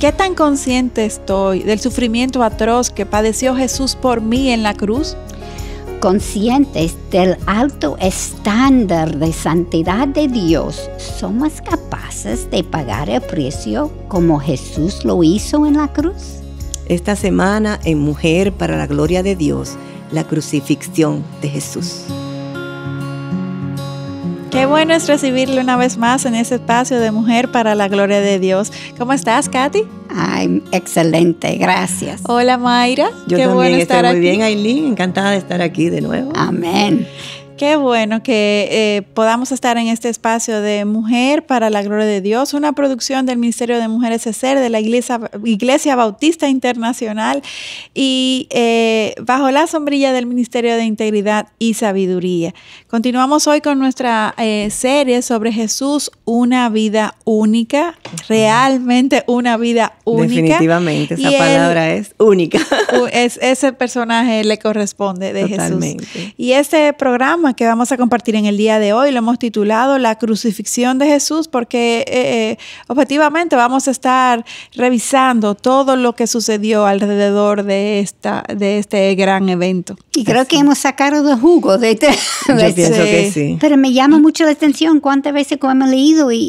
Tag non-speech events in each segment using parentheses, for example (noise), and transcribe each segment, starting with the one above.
¿Qué tan consciente estoy del sufrimiento atroz que padeció Jesús por mí en la cruz? Conscientes del alto estándar de santidad de Dios, ¿somos capaces de pagar el precio como Jesús lo hizo en la cruz? Esta semana en Mujer para la Gloria de Dios, la crucifixión de Jesús. Qué bueno es recibirle una vez más en ese espacio de Mujer para la Gloria de Dios. ¿Cómo estás, Katy? Ay, excelente, gracias. Hola, Mayra. Yo Qué también bueno estar estoy muy bien, Aileen. Encantada de estar aquí de nuevo. Amén. Qué bueno que eh, podamos estar en este espacio de Mujer para la Gloria de Dios, una producción del Ministerio de Mujeres ser de la Iglesia, Iglesia Bautista Internacional y eh, bajo la sombrilla del Ministerio de Integridad y Sabiduría. Continuamos hoy con nuestra eh, serie sobre Jesús, una vida única, realmente una vida única. Definitivamente, esa palabra es única. Es, ese personaje le corresponde de Totalmente. Jesús. Y este programa que vamos a compartir en el día de hoy. Lo hemos titulado La crucifixión de Jesús porque eh, eh, objetivamente vamos a estar revisando todo lo que sucedió alrededor de, esta, de este gran evento. Y creo que hemos sacado de jugo de este. Yo este sí. Pero me llama mm. mucho la atención cuántas veces como hemos leído y,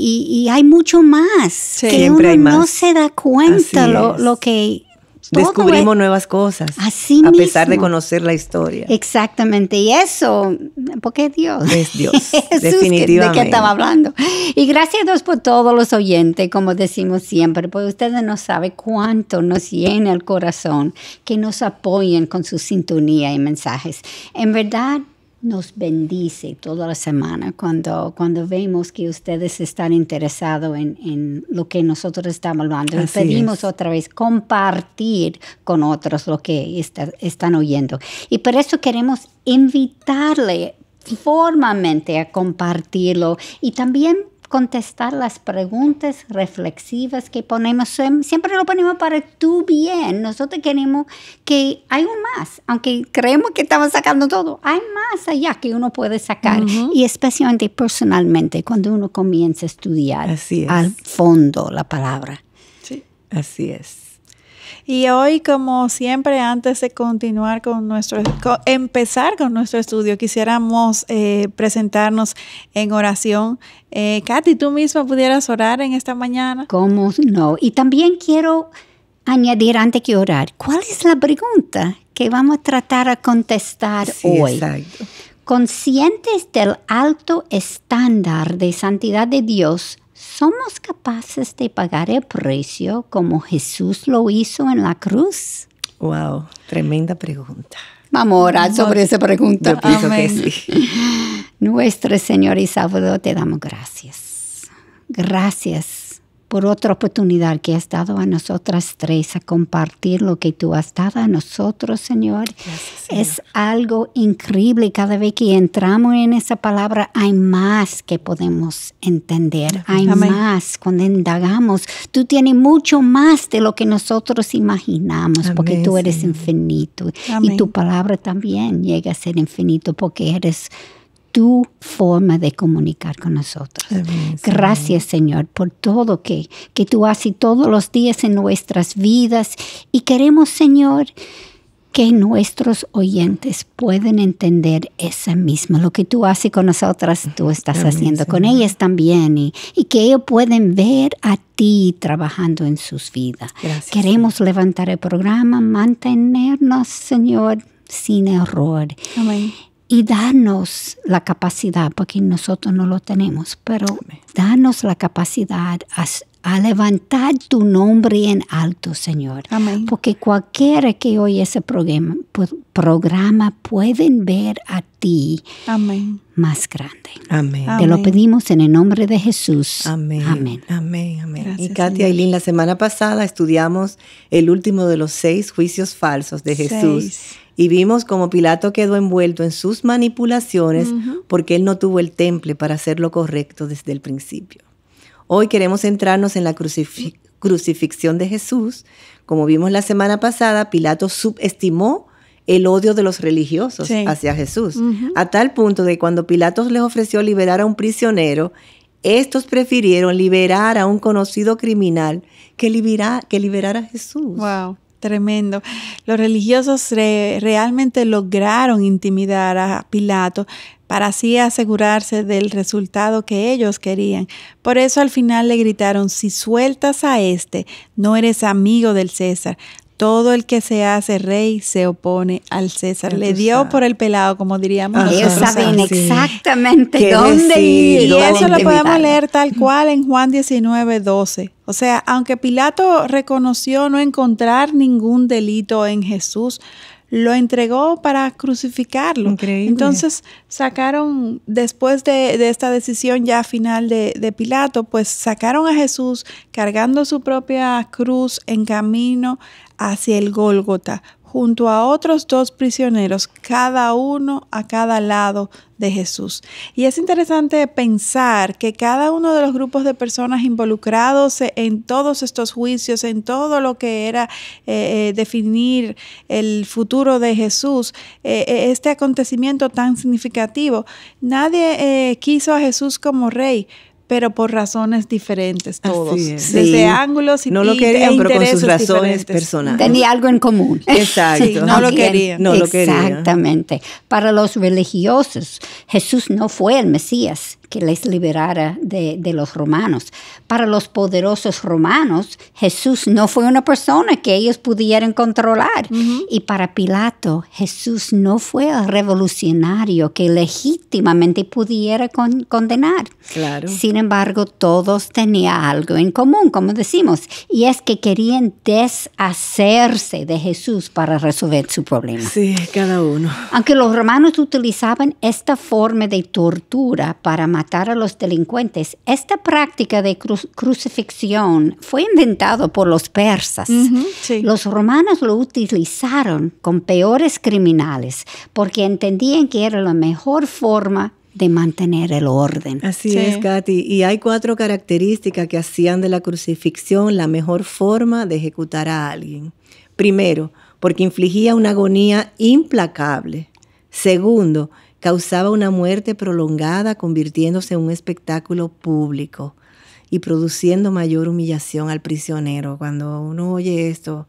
hay mucho más. Que Siempre uno no se da cuenta lo, lo que descubrimos nuevas cosas. Así A pesar de conocer la historia. Exactamente. Y eso, porque Dios. Es Dios. definitivamente. (laughs) ¿De qué estaba hablando? Y gracias a Dios por todos los oyentes, como decimos siempre, porque ustedes no saben cuánto nos llena el corazón que nos apoyen con su sintonía y mensajes. En verdad, nos bendice toda la semana cuando, cuando vemos que ustedes están interesados en, lo que nosotros estamos hablando. pedimos otra vez compartir con otros lo que están oyendo. Y por eso queremos invitarle formalmente a compartirlo y también contestar las preguntas reflexivas que ponemos. Siempre lo ponemos para tu bien. Nosotros queremos que hay un más, aunque creemos que estamos sacando todo. Hay más allá que uno puede sacar. Y especialmente personalmente, cuando uno comienza a estudiar al fondo la palabra. Sí, así es. Y hoy, como siempre, antes de continuar con nuestro, empezar con nuestro estudio, quisiéramos eh, presentarnos en oración. Eh, Katy, ¿tú misma pudieras orar en esta mañana? ¿Cómo no? Y también quiero añadir antes que orar, ¿cuál es la pregunta que vamos a tratar a contestar hoy? Conscientes del alto estándar de santidad de Dios, somos capaces de pagar el precio como Jesús lo hizo en la cruz? Wow, tremenda pregunta. Vamos a orar sobre esa pregunta. Nuestro Señor y Salvador, te damos gracias. Gracias por otra oportunidad que has dado a nosotras tres a compartir lo que tú has dado a nosotros, Señor. Es algo increíble. Cada vez que entramos en esa palabra, hay más que podemos entender. Hay más cuando indagamos. Tú tienes mucho más de lo que nosotros imaginamos, porque tú eres infinito. Y tu palabra también llega a ser infinito, porque eres tu forma de comunicar con nosotros. Gracias, Señor, por todo que, que tú haces todos los días en nuestras vidas. Y queremos, Señor, que nuestros oyentes pueden entender esa misma. Lo que tú haces con nosotras, tú estás haciendo con ellas también. Y, que ellos pueden ver a ti trabajando en sus vidas. queremos levantar el programa, mantenernos, Señor, sin error. Amén y danos la capacidad, porque nosotros no lo tenemos, pero danos la capacidad a, levantar tu nombre en alto, Señor. Porque cualquiera que oye ese programa, pueden ver a ti más grande. Te lo pedimos en el nombre de Jesús. Amén. Amén. Amén. y Katia la semana pasada estudiamos el último de los seis juicios falsos de Jesús y vimos como Pilato quedó envuelto en sus manipulaciones porque él no tuvo el temple para hacer lo correcto desde el principio. Hoy queremos centrarnos en la crucifixión de Jesús. Como vimos la semana pasada, Pilato subestimó el odio de los religiosos hacia Jesús, a tal punto de cuando Pilatos les ofreció liberar a un prisionero, estos prefirieron liberar a un conocido criminal que, liberar a Jesús. Wow. Tremendo. Los religiosos realmente lograron intimidar a Pilato para así asegurarse del resultado que ellos querían. Por eso al final le gritaron, si sueltas a este, no eres amigo del César, todo el que se hace rey se opone al César. Le dio por el pelado, como diríamos. Ellos saben exactamente dónde ir. Y eso lo podemos leer tal cual en Juan 19, 12. O sea, aunque Pilato reconoció no encontrar ningún delito en Jesús, lo entregó para crucificarlo. Increíble. Entonces sacaron, después de, esta decisión ya final de, de, Pilato, pues sacaron a Jesús cargando su propia cruz en camino hacia el Gólgota, junto a otros dos prisioneros, cada uno a cada lado de Jesús. Y es interesante pensar que cada uno de los grupos de personas involucrados en todos estos juicios, en todo lo que era eh, eh, definir el futuro de Jesús, eh, este acontecimiento tan significativo, nadie quiso a Jesús como rey pero por razones diferentes todos. Desde ángulos y No lo e querían, pero con sus razones personales. Tenía algo en común. (laughs) Exacto. no, lo querían. no lo Exactamente. Para los religiosos, Jesús no fue el Mesías que les liberara de, de, los romanos. Para los poderosos romanos, Jesús no fue una persona que ellos pudieran controlar. Y para Pilato, Jesús no fue el revolucionario que legítimamente pudiera condenar. Claro. Sin embargo, todos tenían algo en común, como decimos, y es que querían deshacerse de Jesús para resolver su problema. Sí, cada uno. Aunque los romanos utilizaban esta forma de tortura para matar a los delincuentes, esta práctica de crucifixión fue inventado por los persas. Los romanos lo utilizaron con peores criminales porque entendían que era la mejor forma de mantener el orden. Así es, Katy. Y hay cuatro características que hacían de la crucifixión la mejor forma de ejecutar a alguien. Primero, porque infligía una agonía implacable. Segundo, causaba una muerte prolongada convirtiéndose en un espectáculo público y produciendo mayor humillación al prisionero. Cuando uno oye esto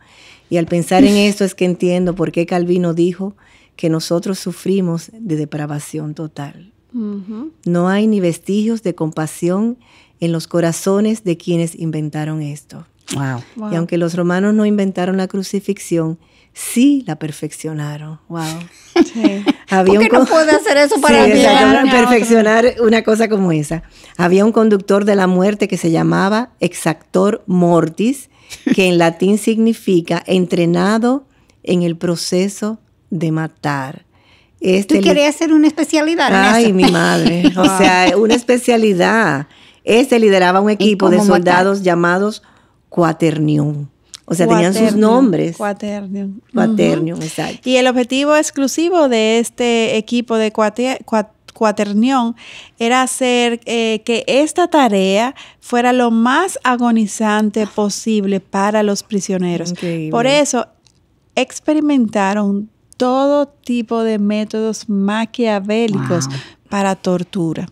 y al pensar en esto es que entiendo por qué Calvino dijo que nosotros sufrimos de depravación total. No hay ni vestigios de compasión en los corazones de quienes inventaron esto. Y aunque los romanos no inventaron la crucifixión, sí la perfeccionaron. Wow. (laughs) ¿Por qué no puede hacer eso para sí, perfeccionar una cosa como esa. Había un conductor de la muerte que se llamaba exactor mortis, que en latín significa entrenado en el proceso de matar. Este Tú querías hacer una especialidad. Ay, mi madre. (laughs) O sea, una especialidad. Este lideraba un equipo de soldados llamados Quaternium o sea, tenían sus nombres. Cuaternium. Cuaternium, exacto. Y el objetivo exclusivo de este equipo de cuaternión era hacer eh, que esta tarea fuera lo más agonizante posible para los prisioneros. Por eso experimentaron todo tipo de métodos maquiavélicos para tortura.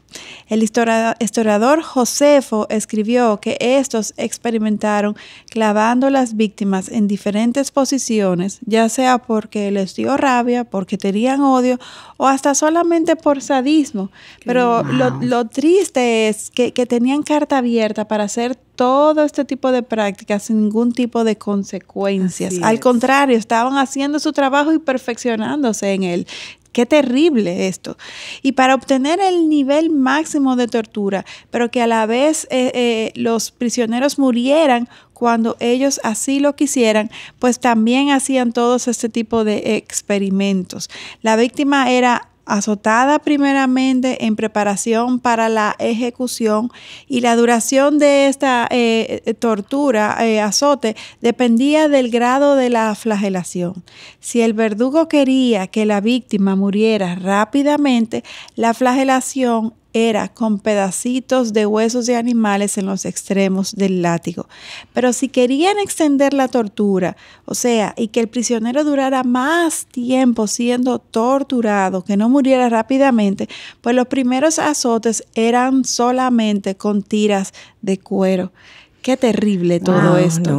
El historiador Josefo escribió que estos experimentaron clavando a las víctimas en diferentes posiciones, ya sea porque les dio rabia, porque tenían odio o hasta solamente por sadismo. Pero lo, triste es que, tenían carta abierta para hacer todo este tipo de prácticas sin ningún tipo de consecuencias. Al contrario, estaban haciendo su trabajo y perfeccionándose en él. Qué terrible esto. Y para obtener el nivel máximo de tortura, pero que a la vez eh, eh, los prisioneros murieran cuando ellos así lo quisieran, pues también hacían todos este tipo de experimentos. La víctima era azotada primeramente en preparación para la ejecución y la duración de esta eh, tortura, eh, azote, dependía del grado de la flagelación. Si el verdugo quería que la víctima muriera rápidamente, la flagelación era con pedacitos de huesos de animales en los extremos del látigo. Pero si querían extender la tortura, o sea, y que el prisionero durara más tiempo siendo torturado, que no muriera rápidamente, pues los primeros azotes eran solamente con tiras de cuero. Qué terrible todo esto.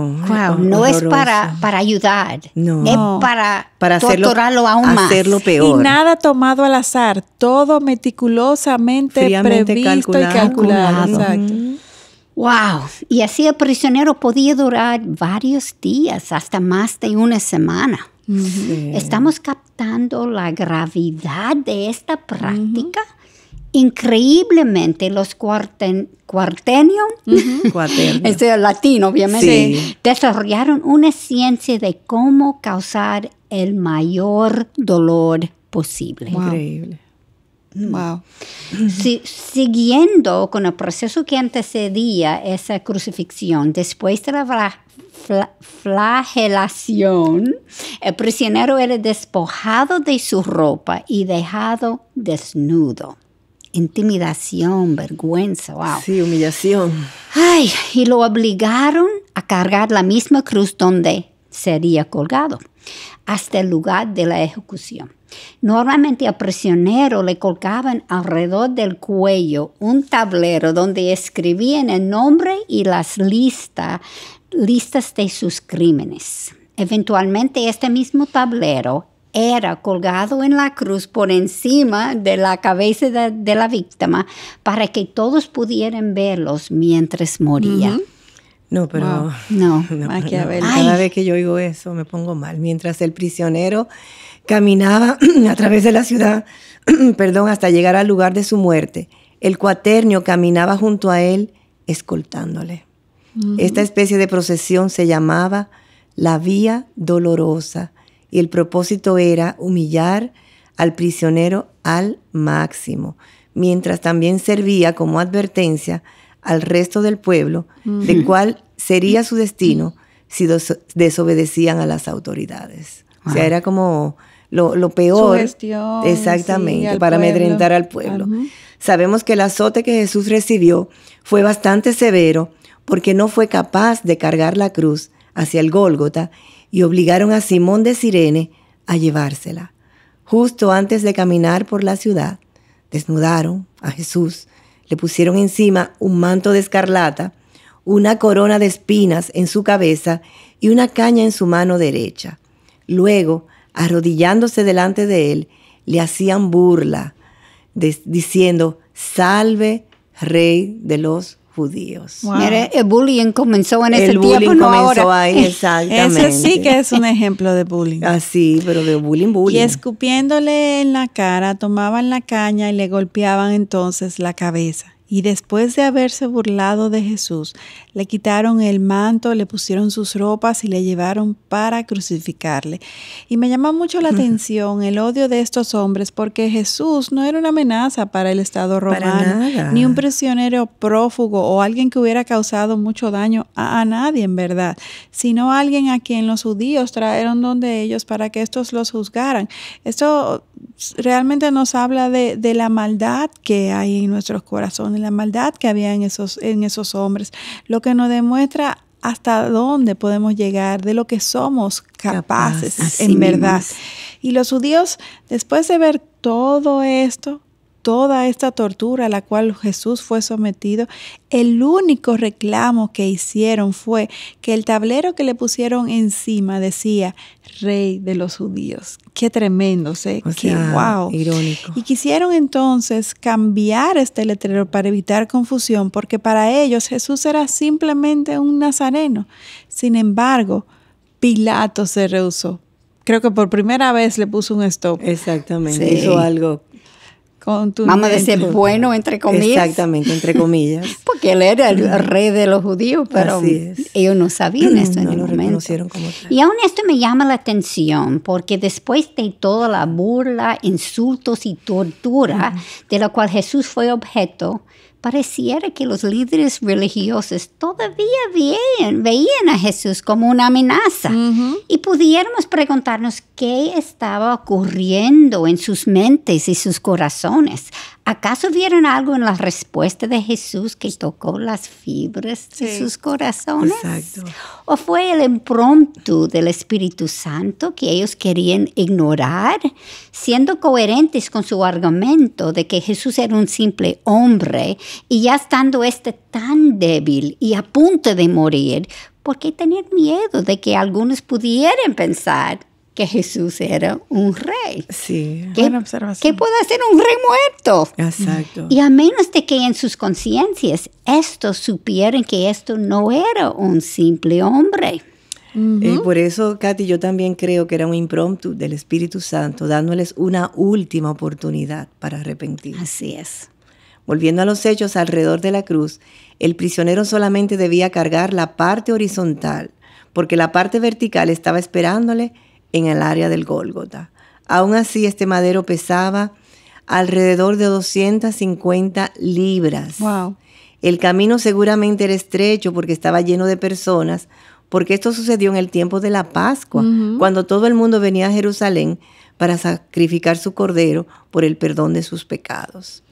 No, es para, para ayudar, no. es para, para hacerlo, aún más. peor. Y nada tomado al azar, todo meticulosamente previsto y calculado. Wow, y así el prisionero podía durar varios días, hasta más de una semana. Estamos captando la gravedad de esta práctica increíblemente los cuarten, (laughs) ese es latino obviamente, desarrollaron una ciencia de cómo causar el mayor dolor posible. Increíble. Mm. siguiendo con el proceso que antecedía esa crucifixión, después de la flagelación, el prisionero era despojado de su ropa y dejado desnudo intimidación, vergüenza, wow. Sí, humillación. Ay, y lo obligaron a cargar la misma cruz donde sería colgado, hasta el lugar de la ejecución. Normalmente al prisionero le colgaban alrededor del cuello un tablero donde escribían el nombre y las listas de sus crímenes. Eventualmente este mismo tablero era colgado en la cruz por encima de la cabeza de, la víctima para que todos pudieran verlos mientras moría. No, pero no. Cada vez que yo oigo eso me pongo mal. Mientras el prisionero caminaba (clears throat) a través de la ciudad, (clears throat) perdón, hasta llegar al lugar de su muerte, el cuaternio caminaba junto a él, escoltándole. Esta especie de procesión se llamaba la Vía Dolorosa y el propósito era humillar al prisionero al máximo, mientras también servía como advertencia al resto del pueblo de mm. cuál (laughs) sería su destino si desobedecían a las autoridades. O sea, era como lo, peor. exactamente, para amedrentar al pueblo. Sabemos que el azote que Jesús recibió fue bastante severo porque no fue capaz de cargar la cruz hacia el Gólgota y obligaron a Simón de Sirene a llevársela. Justo antes de caminar por la ciudad, desnudaron a Jesús, le pusieron encima un manto de escarlata, una corona de espinas en su cabeza y una caña en su mano derecha. Luego, arrodillándose delante de él, le hacían burla, diciendo, Salve, Rey de los judíos. el bullying comenzó en ese tiempo, no comenzó ahora. Ahí, (laughs) exactamente. Ese sí que es un ejemplo de bullying. Así, ah, pero de bullying, bullying. Y escupiéndole en la cara, tomaban la caña y le golpeaban entonces la cabeza. Y después de haberse burlado de Jesús, le quitaron el manto, le pusieron sus ropas y le llevaron para crucificarle. Y me llama mucho la (laughs) atención el odio de estos hombres porque Jesús no era una amenaza para el Estado romano, ni un prisionero prófugo o alguien que hubiera causado mucho daño a, nadie en verdad, sino alguien a quien los judíos trajeron donde ellos para que estos los juzgaran. Esto realmente nos habla de, la maldad que hay en nuestros corazones, la maldad que había en esos, en esos hombres, lo que nos demuestra hasta dónde podemos llegar, de lo que somos capaces en verdad. Y los judíos, después de ver todo esto, toda esta tortura a la cual Jesús fue sometido, el único reclamo que hicieron fue que el tablero que le pusieron encima decía Rey de los Judíos. Qué tremendo, ¿sí? qué wow. Irónico. Y quisieron entonces cambiar este letrero para evitar confusión, porque para ellos Jesús era simplemente un nazareno. Sin embargo, Pilato se rehusó creo que por primera vez le puso un stop. Exactamente, hizo algo Vamos a decir bueno, entre comillas. Exactamente, entre comillas. (laughs) Porque él era el rey de los judíos, pero ellos no sabían eso en momento. Y aún esto me llama la atención, porque después de toda la burla, insultos y tortura de la cual Jesús fue objeto, Pareciera que los líderes religiosos todavía veían, veían a Jesús como una amenaza y pudiéramos preguntarnos qué estaba ocurriendo en sus mentes y sus corazones ¿Acaso vieron algo en la respuesta de Jesús que tocó las fibras de sus corazones? Exacto. ¿O fue el impromptu del Espíritu Santo que ellos querían ignorar, siendo coherentes con su argumento de que Jesús era un simple hombre y ya estando este tan débil y a punto de morir, ¿por qué tener miedo de que algunos pudieran pensar Jesús era un rey. Sí, ¿Qué, observación. ¿Qué puede hacer un rey muerto? Exacto. Y a menos de que en sus conciencias estos supieran que esto no era un simple hombre. y eh, por eso, Katy, yo también creo que era un impromptu del Espíritu Santo, dándoles una última oportunidad para arrepentir. Así es. Volviendo a los hechos alrededor de la cruz, el prisionero solamente debía cargar la parte horizontal, porque la parte vertical estaba esperándole en el área del Gólgota. Aún así, este madero pesaba alrededor de 250 libras. El camino seguramente era estrecho porque estaba lleno de personas, porque esto sucedió en el tiempo de la Pascua, cuando todo el mundo venía a Jerusalén para sacrificar su cordero por el perdón de sus pecados.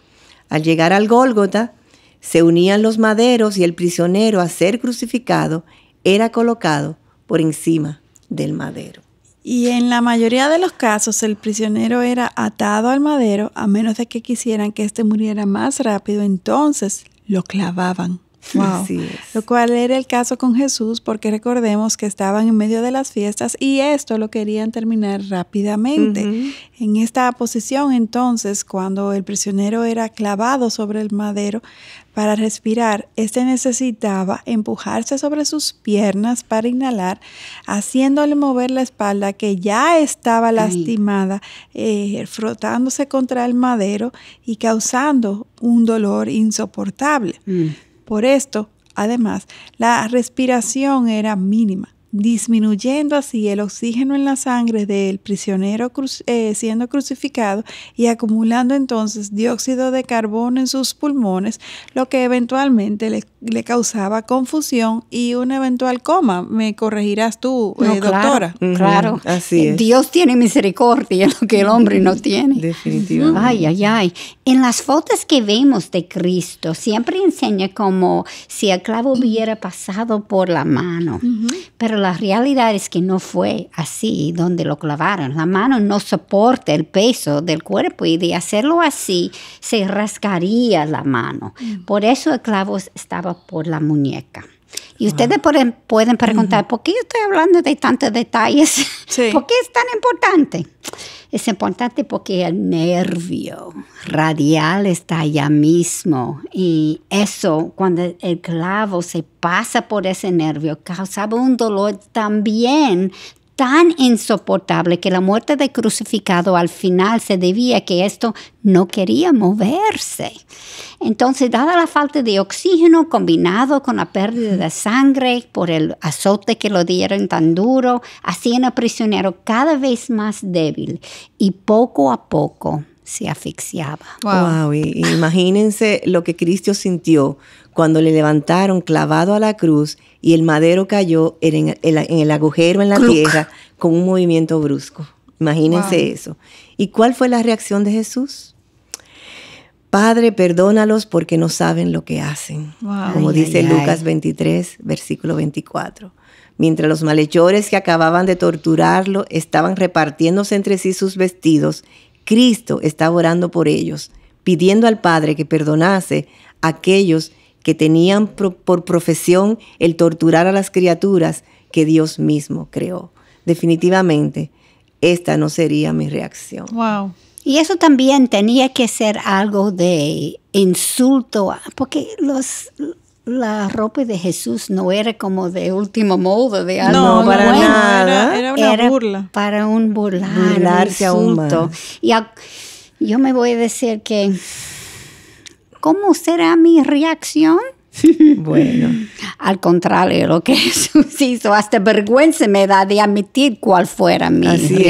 Al llegar al Gólgota, se unían los maderos y el prisionero a ser crucificado era colocado por encima del madero. Y en la mayoría de los casos el prisionero era atado al madero a menos de que quisieran que éste muriera más rápido, entonces lo clavaban. Lo cual era el caso con Jesús, porque recordemos que estaban en medio de las fiestas y esto lo querían terminar rápidamente. En esta posición, entonces, cuando el prisionero era clavado sobre el madero para respirar, este necesitaba empujarse sobre sus piernas para inhalar, haciéndole mover la espalda que ya estaba lastimada, eh, frotándose contra el madero y causando un dolor insoportable. Mm. Por esto, además, la respiración era mínima disminuyendo así el oxígeno en la sangre del prisionero eh, siendo crucificado y acumulando entonces dióxido de carbono en sus pulmones, lo que eventualmente le, causaba confusión y un eventual coma. Me corregirás tú, eh, doctora. Claro, así eh, Dios tiene misericordia, (laughs) lo que el hombre no tiene. Definitivamente. Ay, ay, ay. En las fotos que vemos de Cristo, siempre enseña como si el clavo hubiera pasado por la mano. Pero la realidad es que no fue así donde lo clavaron. La mano no soporta el peso del cuerpo y de hacerlo así se rascaría la mano. Mm. Por eso el clavo estaba por la muñeca. Y ustedes pueden, pueden preguntar, ¿por qué yo estoy hablando de tantos detalles? (laughs) ¿Por qué es tan importante? Es importante porque el nervio radial está allá mismo y eso, cuando el clavo se pasa por ese nervio, causaba un dolor también tan insoportable que la muerte del crucificado al final se debía que esto no quería moverse. Entonces, dada la falta de oxígeno combinado con la pérdida de sangre por el azote que lo dieron tan duro, hacían al prisionero cada vez más débil y poco a poco se asfixiaba. Wow, imagínense lo que Cristo sintió cuando le levantaron clavado a la cruz y el madero cayó en el, agujero en la tierra con un movimiento brusco. Imagínense eso. ¿Y cuál fue la reacción de Jesús? Padre, perdónalos porque no saben lo que hacen. Como dice Lucas 23, versículo 24. Mientras los malhechores que acababan de torturarlo estaban repartiéndose entre sí sus vestidos, Cristo estaba orando por ellos, pidiendo al Padre que perdonase a aquellos que tenían por profesión el torturar a las criaturas que Dios mismo creó. Definitivamente, esta no sería mi reacción. Wow. Y eso también tenía que ser algo de insulto, porque los, la ropa de Jesús no era como de último modo, de algo. No, para nada. Era, una burla. Para un Burlarse A un y yo me voy a decir que ¿Cómo será mi reacción? Bueno, al contrario, lo que Jesús (laughs) hizo, hasta vergüenza me da de admitir cuál fuera mi reacción.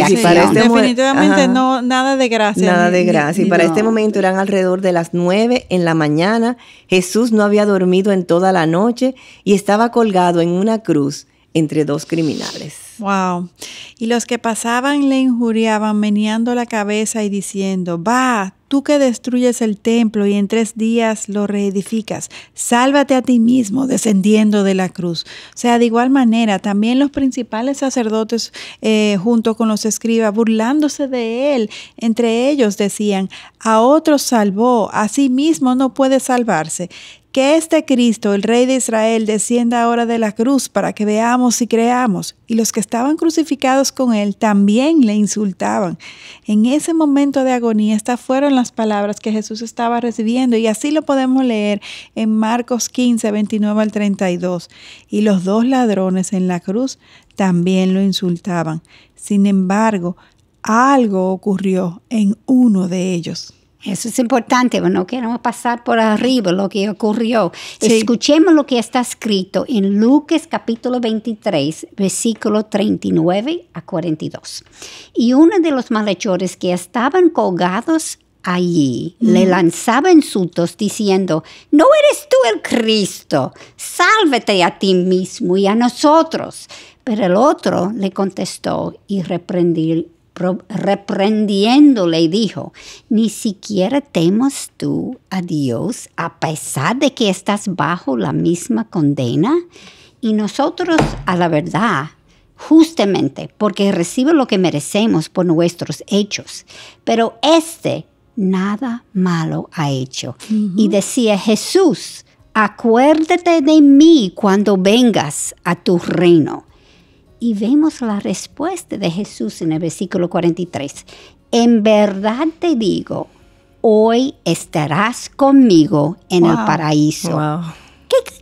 Este definitivamente no, nada de gracia. Nada de gracia. Y para este momento eran alrededor de las nueve en la mañana. Jesús no había dormido en toda la noche y estaba colgado en una cruz entre dos criminales. Wow. Y los que pasaban le injuriaban meneando la cabeza y diciendo, va, tú que destruyes el templo y en tres días lo reedificas, sálvate a ti mismo descendiendo de la cruz. O sea, de igual manera, también los principales sacerdotes eh, junto con los escribas, burlándose de él, entre ellos decían, a otros salvó, a sí mismo no puede salvarse. Que este Cristo, el Rey de Israel, descienda ahora de la cruz para que veamos y creamos. Y los que estaban crucificados con él también le insultaban. En ese momento de agonía, estas fueron las palabras que Jesús estaba recibiendo. Y así lo podemos leer en Marcos 15, 29 al 32. Y los dos ladrones en la cruz también lo insultaban. Sin embargo, algo ocurrió en uno de ellos. Eso es importante, no queremos pasar por arriba lo que ocurrió. Escuchemos lo que está escrito en Lucas capítulo 23, versículo 39 a 42. Y uno de los malhechores que estaban colgados allí mm. le lanzaba insultos diciendo, no eres tú el Cristo, sálvete a ti mismo y a nosotros. Pero el otro le contestó y reprendió reprendiéndole dijo, ni siquiera temas tú a Dios a pesar de que estás bajo la misma condena. Y nosotros, a la verdad, justamente porque recibe lo que merecemos por nuestros hechos, pero este nada malo ha hecho. Y decía Jesús, acuérdate de mí cuando vengas a tu reino. Y vemos la respuesta de Jesús en el versículo 43. En verdad te digo, hoy estarás conmigo en el paraíso.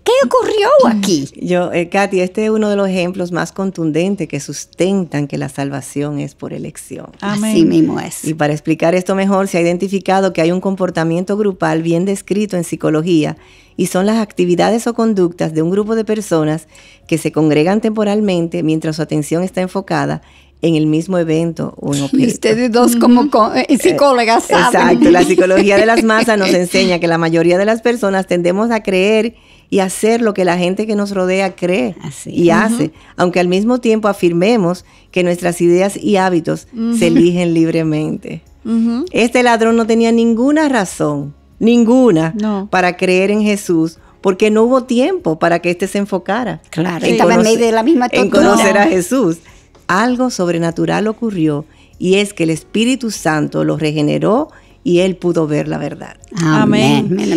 ¿Qué, ocurrió aquí? Yo, eh, Katy, este es uno de los ejemplos más contundentes que sustentan que la salvación es por elección. Así mismo es. Y para explicar esto mejor, se ha identificado que hay un comportamiento grupal bien descrito en psicología y son las actividades o conductas de un grupo de personas que se congregan temporalmente mientras su atención está enfocada en el mismo evento uno objeto. ustedes dos como eh, eh, psicólogas Exacto, la psicología de las masas nos (laughs) enseña que la mayoría de las personas tendemos a creer y hacer lo que la gente que nos rodea cree y hace, aunque al mismo tiempo afirmemos que nuestras ideas y hábitos se eligen libremente. Este ladrón no tenía ninguna razón, ninguna, para creer en Jesús porque no hubo tiempo para que éste se enfocara. Claro, En conocer a Jesús algo sobrenatural ocurrió y es que el Espíritu Santo lo regeneró y él pudo ver la verdad. Amén. Amén.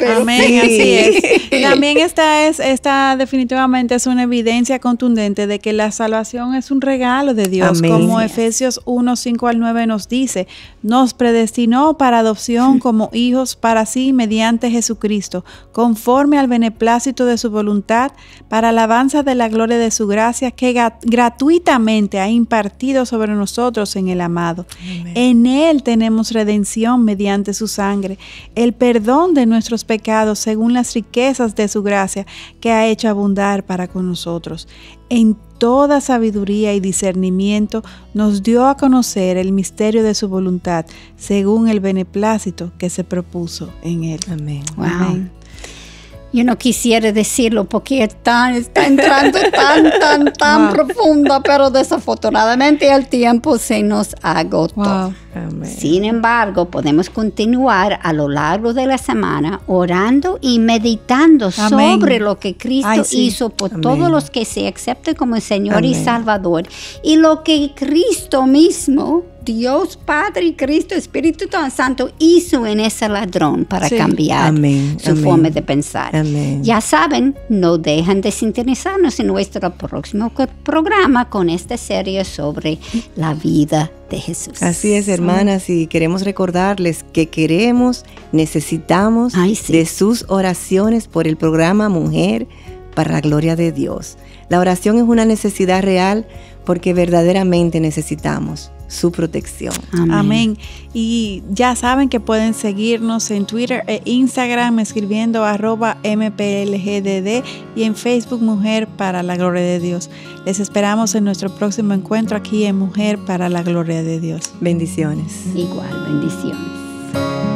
Amén. Así es. (laughs) También esta es, esta definitivamente es una evidencia contundente de que la salvación es un regalo de Dios, como Efesios 1, 5 al 9 nos dice, nos predestinó para adopción como hijos para sí mediante Jesucristo, conforme al beneplácito de su voluntad, para alabanza de la gloria de su gracia que gratuitamente ha impartido sobre nosotros en el amado. En él tenemos redención mediante su sangre, el perdón de nuestros pecados según las riquezas de su gracia que ha hecho abundar para con nosotros. En toda sabiduría y discernimiento nos dio a conocer el misterio de su voluntad según el beneplácito que se propuso en él. Amén. yo no quisiera decirlo porque está, entrando tan, (laughs) tan, tan profunda, pero desafortunadamente el tiempo se nos agotó. Sin embargo, podemos continuar a lo largo de la semana orando y meditando sobre lo que Cristo hizo por todos los que se acepten como el Señor y Salvador y lo que Cristo mismo Dios Padre y Cristo Espíritu Santo hizo en ese ladrón para cambiar su forma de pensar. Ya saben, no dejan de interesarnos en nuestro próximo programa con esta serie sobre la vida Jesús. Así es, hermanas, y queremos recordarles que queremos, necesitamos de sus oraciones por el programa Mujer para la Gloria de Dios. La oración es una necesidad real porque verdaderamente necesitamos su protección. Amén. Y ya saben que pueden seguirnos en Twitter e Instagram escribiendo arroba mplgdd y en Facebook Mujer para la Gloria de Dios. Les esperamos en nuestro próximo encuentro aquí en Mujer para la Gloria de Dios. Bendiciones. Igual, bendiciones.